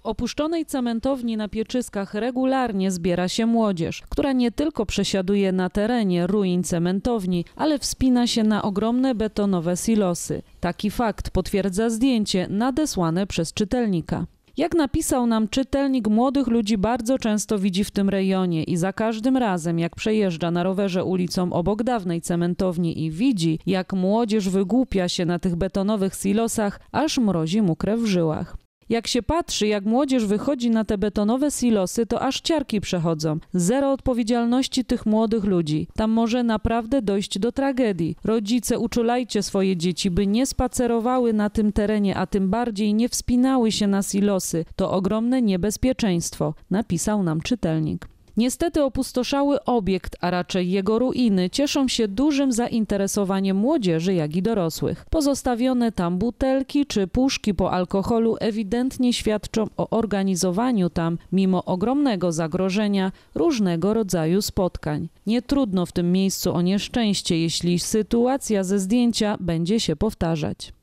W opuszczonej cementowni na Pieczyskach regularnie zbiera się młodzież, która nie tylko przesiaduje na terenie ruin cementowni, ale wspina się na ogromne betonowe silosy. Taki fakt potwierdza zdjęcie nadesłane przez czytelnika. Jak napisał nam czytelnik, młodych ludzi bardzo często widzi w tym rejonie i za każdym razem, jak przejeżdża na rowerze ulicą obok dawnej cementowni i widzi, jak młodzież wygłupia się na tych betonowych silosach, aż mrozi mu krew w żyłach. Jak się patrzy, jak młodzież wychodzi na te betonowe silosy, to aż ciarki przechodzą. Zero odpowiedzialności tych młodych ludzi. Tam może naprawdę dojść do tragedii. Rodzice, uczulajcie swoje dzieci, by nie spacerowały na tym terenie, a tym bardziej nie wspinały się na silosy. To ogromne niebezpieczeństwo, napisał nam czytelnik. Niestety opustoszały obiekt, a raczej jego ruiny, cieszą się dużym zainteresowaniem młodzieży, jak i dorosłych. Pozostawione tam butelki czy puszki po alkoholu ewidentnie świadczą o organizowaniu tam, mimo ogromnego zagrożenia, różnego rodzaju spotkań. Nie trudno w tym miejscu o nieszczęście, jeśli sytuacja ze zdjęcia będzie się powtarzać.